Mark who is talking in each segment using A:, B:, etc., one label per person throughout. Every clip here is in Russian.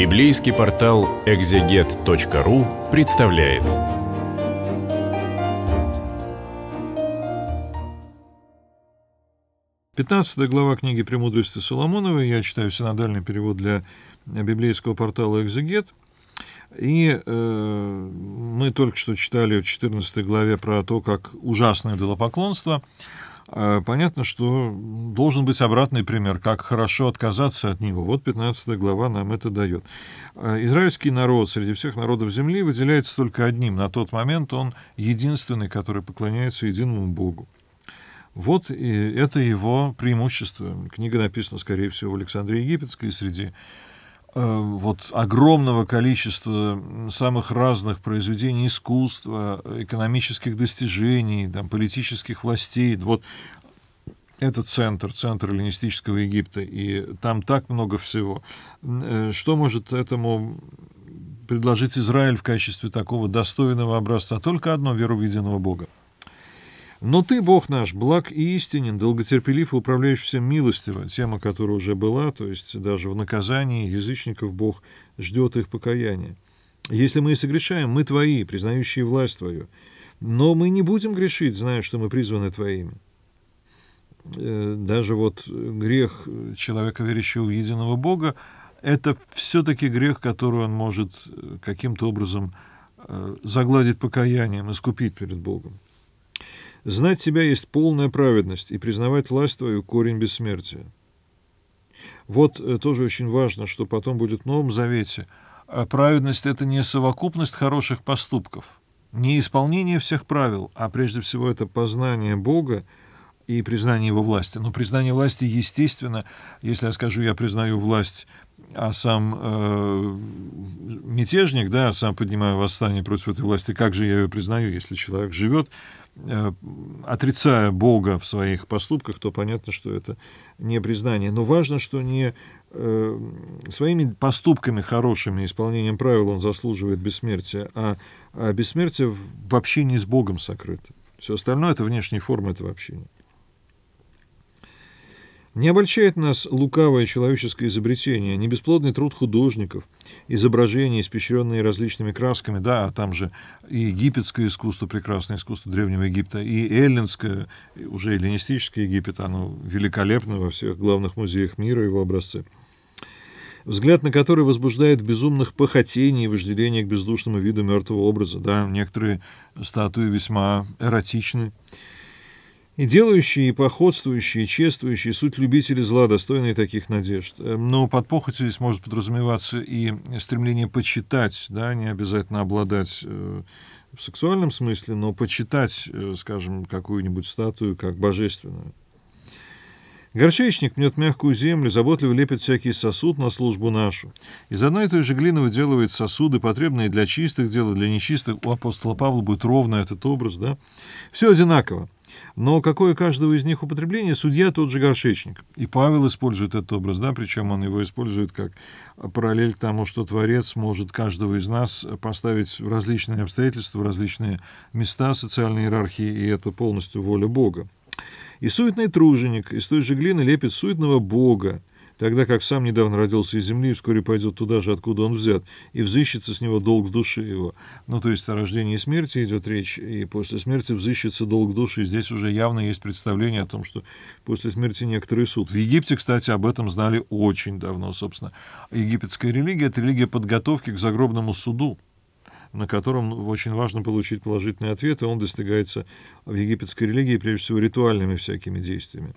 A: Библейский портал экзегет.ру представляет. Пятнадцатая глава книги «Премудрости Соломонова». Я читаю синодальный перевод для библейского портала «Экзегет». И э, мы только что читали в 14 главе про то, как ужасное дело поклонство а понятно, что должен быть обратный пример, как хорошо отказаться от него. Вот 15 глава нам это дает. А израильский народ среди всех народов земли выделяется только одним. На тот момент он единственный, который поклоняется единому Богу. Вот и это его преимущество. Книга написана, скорее всего, в Александре Египетской среди Э, вот огромного количества самых разных произведений искусства, экономических достижений, там, политических властей. Вот это центр, центр эллинистического Египта, и там так много всего. Э, что может этому предложить Израиль в качестве такого достойного образца? Только одно веру в единого Бога. Но ты, Бог наш, благ и истинен, долготерпелив и управляющий всем милостиво, тема, которая уже была, то есть даже в наказании язычников Бог ждет их покаяния. Если мы и согрешаем, мы твои, признающие власть твою. Но мы не будем грешить, зная, что мы призваны твоими. Э, даже вот грех человека, верящего в единого Бога, это все-таки грех, который он может э, каким-то образом э, загладить покаянием, искупить перед Богом. Знать себя есть полная праведность и признавать власть твою корень бессмертия. Вот э, тоже очень важно, что потом будет в Новом Завете. А праведность — это не совокупность хороших поступков, не исполнение всех правил, а прежде всего это познание Бога, и признание его власти. Но признание власти, естественно, если я скажу, я признаю власть, а сам э, мятежник, да, сам поднимаю восстание против этой власти, как же я ее признаю, если человек живет, э, отрицая Бога в своих поступках, то понятно, что это не признание. Но важно, что не э, своими поступками хорошими, исполнением правил он заслуживает бессмертия, а, а бессмертие вообще не с Богом сокрыто. Все остальное — это внешние формы этого общения. Не обольщает нас лукавое человеческое изобретение, не бесплодный труд художников, изображения, испещренные различными красками, да, а там же и египетское искусство, прекрасное искусство Древнего Египта, и эллинское, уже эллинистическое Египет, оно великолепно во всех главных музеях мира, его образцы взгляд на который возбуждает безумных похотений и вожделения к бездушному виду мертвого образа. Да, некоторые статуи весьма эротичны. И делающие, и походствующие, и чествующие — суть любители зла, достойные таких надежд. Э, но под похотью здесь может подразумеваться и стремление почитать, да, не обязательно обладать э, в сексуальном смысле, но почитать, э, скажем, какую-нибудь статую как божественную. Горчичник мнет мягкую землю, заботливо лепит всякий сосуд на службу нашу. Из одной и той же глины выделывает сосуды, потребные для чистых дел, для нечистых. У апостола Павла будет ровно этот образ, да? Все одинаково. Но какое каждого из них употребление, судья тот же горшечник. И Павел использует этот образ, да, причем он его использует как параллель к тому, что Творец может каждого из нас поставить в различные обстоятельства, в различные места социальной иерархии, и это полностью воля Бога. И суетный труженик из той же глины лепит суетного Бога, тогда как сам недавно родился из земли и вскоре пойдет туда же, откуда он взят, и взыщется с него долг души его. Ну, то есть о рождении и смерти идет речь, и после смерти взыщется долг души. Здесь уже явно есть представление о том, что после смерти некоторые суд. В Египте, кстати, об этом знали очень давно, собственно. Египетская религия — это религия подготовки к загробному суду на котором очень важно получить положительный ответ, и он достигается в египетской религии прежде всего ритуальными всякими действиями.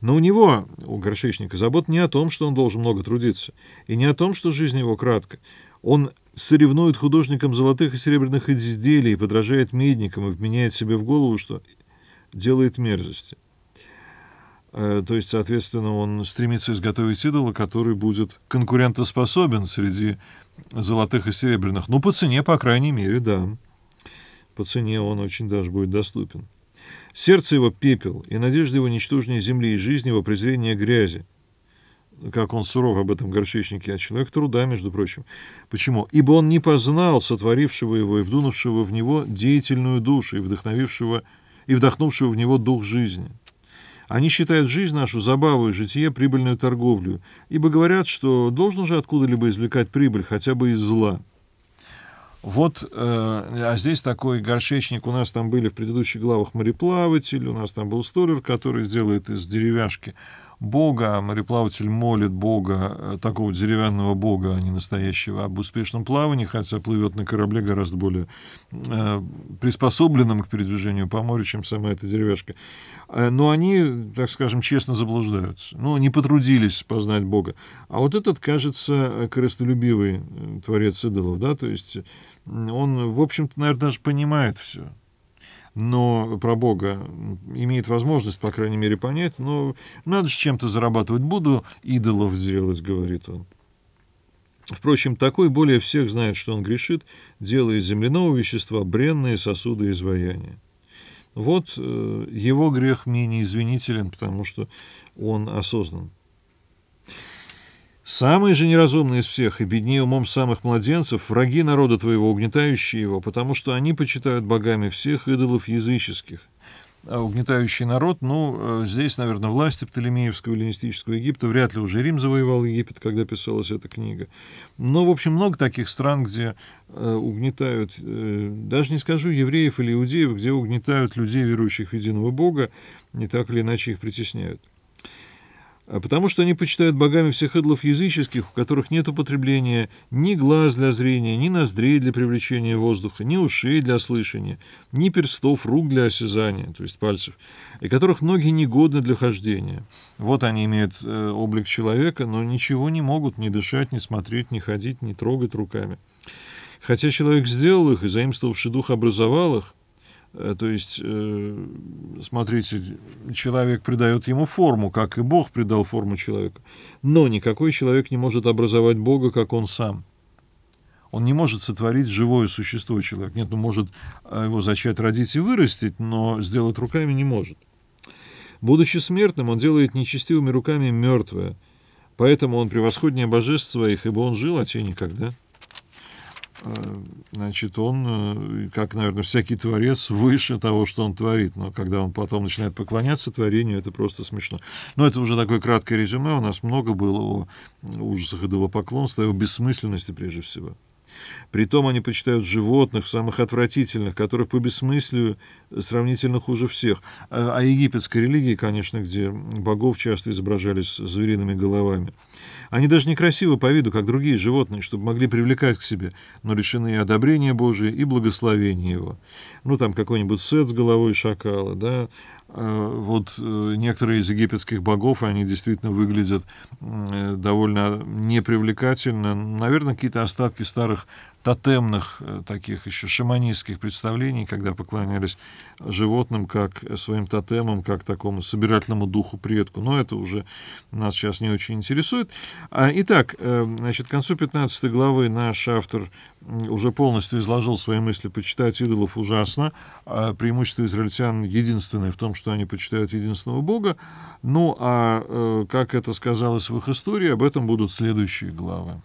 A: Но у него, у горшечника, забот не о том, что он должен много трудиться, и не о том, что жизнь его кратка. Он соревнует художникам золотых и серебряных изделий, подражает медникам и вменяет себе в голову, что делает мерзости. Э, то есть, соответственно, он стремится изготовить идола, который будет конкурентоспособен среди золотых и серебряных. Ну, по цене, по крайней мере, да. По цене он очень даже будет доступен. Сердце его пепел, и надежда его ничтожнее земли, и жизни его презрение грязи. Как он суров об этом горшечнике, а человек труда, между прочим. Почему? Ибо он не познал сотворившего его и вдунувшего в него деятельную душу, и вдохновившего и вдохнувшего в него дух жизни. Они считают жизнь нашу забаву и житие прибыльную торговлю, ибо говорят, что должен же откуда-либо извлекать прибыль хотя бы из зла. Вот, э, а здесь такой горшечник. У нас там были в предыдущих главах мореплаватель, у нас там был сторер, который сделает из деревяшки Бога, а мореплаватель молит Бога, э, такого деревянного Бога, а не настоящего, об успешном плавании, хотя плывет на корабле гораздо более э, приспособленном к передвижению по морю, чем сама эта деревяшка. Э, но они, так скажем, честно заблуждаются. Ну, не потрудились познать Бога. А вот этот, кажется, корыстолюбивый творец идолов, да, то есть он, в общем-то, наверное, даже понимает все но про Бога имеет возможность, по крайней мере, понять, но надо же чем-то зарабатывать, буду идолов делать, говорит он. Впрочем, такой более всех знает, что он грешит, делая из земляного вещества бренные сосуды и изваяния. Вот э, его грех менее извинителен, потому что он осознан. Самый же неразумный из всех и беднее умом самых младенцев — враги народа твоего, угнетающие его, потому что они почитают богами всех идолов языческих. А угнетающий народ, ну, э, здесь, наверное, власти Птолемеевского эллинистического Египта, вряд ли уже Рим завоевал Египет, когда писалась эта книга. Но, в общем, много таких стран, где э, угнетают, э, даже не скажу евреев или иудеев, где угнетают людей, верующих в единого Бога, не так или иначе их притесняют. А потому что они почитают богами всех идолов языческих, у которых нет употребления ни глаз для зрения, ни ноздрей для привлечения воздуха, ни ушей для слышания, ни перстов, рук для осязания, то есть пальцев, и которых ноги негодны для хождения. Вот они имеют э, облик человека, но ничего не могут ни дышать, ни смотреть, ни ходить, ни трогать руками. Хотя человек сделал их и заимствовавший дух образовал их, Э, то есть, э, смотрите, человек придает ему форму, как и Бог придал форму человеку. Но никакой человек не может образовать Бога, как он сам. Он не может сотворить живое существо человека. Нет, он ну, может э, его зачать, родить и вырастить, но сделать руками не может. Будучи смертным, он делает нечестивыми руками мертвое. Поэтому он превосходнее божеств своих, ибо он жил, а те никогда. Э, значит, он, э, как, наверное, всякий творец, выше того, что он творит. Но когда он потом начинает поклоняться творению, это просто смешно. Но это уже такое краткое резюме. У нас много было о ужасах идолопоклонства и о бессмысленности прежде всего. Притом они почитают животных, самых отвратительных, которых по бессмыслию сравнительно хуже всех. А, а египетской религии, конечно, где богов часто изображали с звериными головами. Они даже некрасивы по виду, как другие животные, чтобы могли привлекать к себе, но лишены и одобрения Божия, и благословения его. Ну, там какой-нибудь сет с головой шакала, да, Э, вот э, некоторые из египетских богов, они действительно выглядят э, довольно непривлекательно. Наверное, какие-то остатки старых тотемных э, таких еще шаманистских представлений, когда поклонялись животным как своим тотемам, как такому собирательному духу предку. Но это уже нас сейчас не очень интересует. А, итак, э, значит, к концу 15 главы наш автор уже полностью изложил свои мысли. Почитать идолов ужасно. А преимущество израильтян единственное в том, что они почитают единственного Бога. Ну, а э, как это сказалось в их истории, об этом будут следующие главы.